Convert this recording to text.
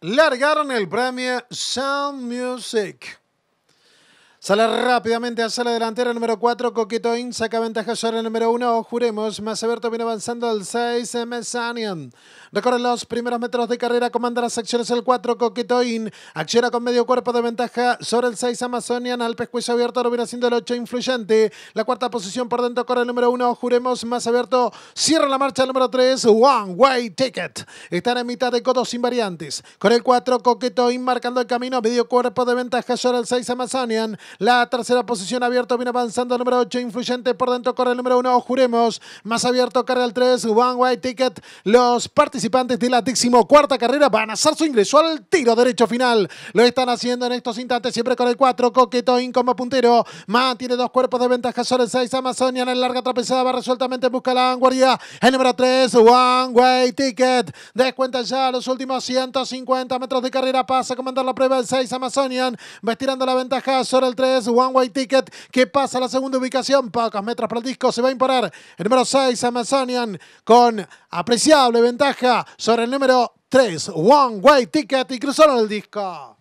largaron el premio Sound Music. Sale rápidamente hacia la delantera, el número 4, Coquitoin. saca ventaja sobre el número 1, Juremos, Más abierto viene avanzando el 6, Amazonian. Recorre los primeros metros de carrera, comanda las acciones el 4, Coquetoin, acciona con medio cuerpo de ventaja sobre el 6, Amazonian, al pescuezo abierto, lo viene haciendo el 8, Influyente. La cuarta posición por dentro corre el número 1, Juremos, Más abierto, cierra la marcha el número 3, One Way Ticket. Están en mitad de codos invariantes. variantes. Con el 4, Coquitoin, marcando el camino, medio cuerpo de ventaja sobre el 6, Amazonian. La tercera posición abierto viene avanzando el número 8, influyente por dentro corre el número 1, juremos. Más abierto carrera el 3, One Way Ticket. Los participantes de la cuarta carrera van a hacer su ingreso al tiro derecho final. Lo están haciendo en estos instantes, siempre con el 4, in como puntero. Mantiene dos cuerpos de ventaja sobre el 6, Amazonian, en larga trapezada, va resueltamente, busca la vanguardia. El número 3, One Way Ticket. Descuenta ya los últimos 150 metros de carrera, pasa a comandar la prueba el 6, Amazonian. Va estirando la ventaja sobre el 3, One Way Ticket, que pasa a la segunda ubicación. Pocos metros para el disco, se va a imparar el número 6, Amazonian, con apreciable ventaja sobre el número 3, One Way Ticket, y en el disco.